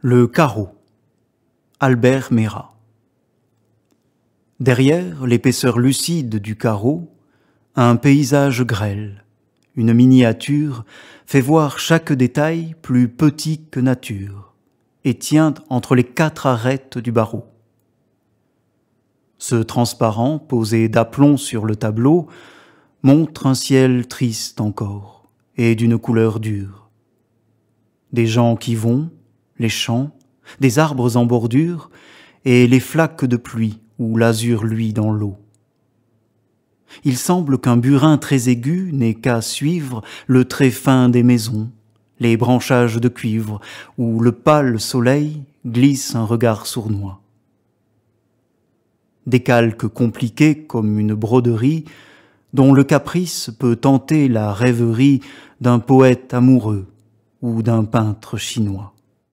Le carreau. Albert Mera. Derrière l'épaisseur lucide du carreau, un paysage grêle, une miniature fait voir chaque détail plus petit que nature et tient entre les quatre arêtes du barreau. Ce transparent posé d'aplomb sur le tableau montre un ciel triste encore et d'une couleur dure. Des gens qui vont, les champs, des arbres en bordure, et les flaques de pluie où l'azur luit dans l'eau. Il semble qu'un burin très aigu n'ait qu'à suivre le trait fin des maisons, les branchages de cuivre, où le pâle soleil glisse un regard sournois. Des calques compliqués comme une broderie, dont le caprice peut tenter la rêverie d'un poète amoureux ou d'un peintre chinois.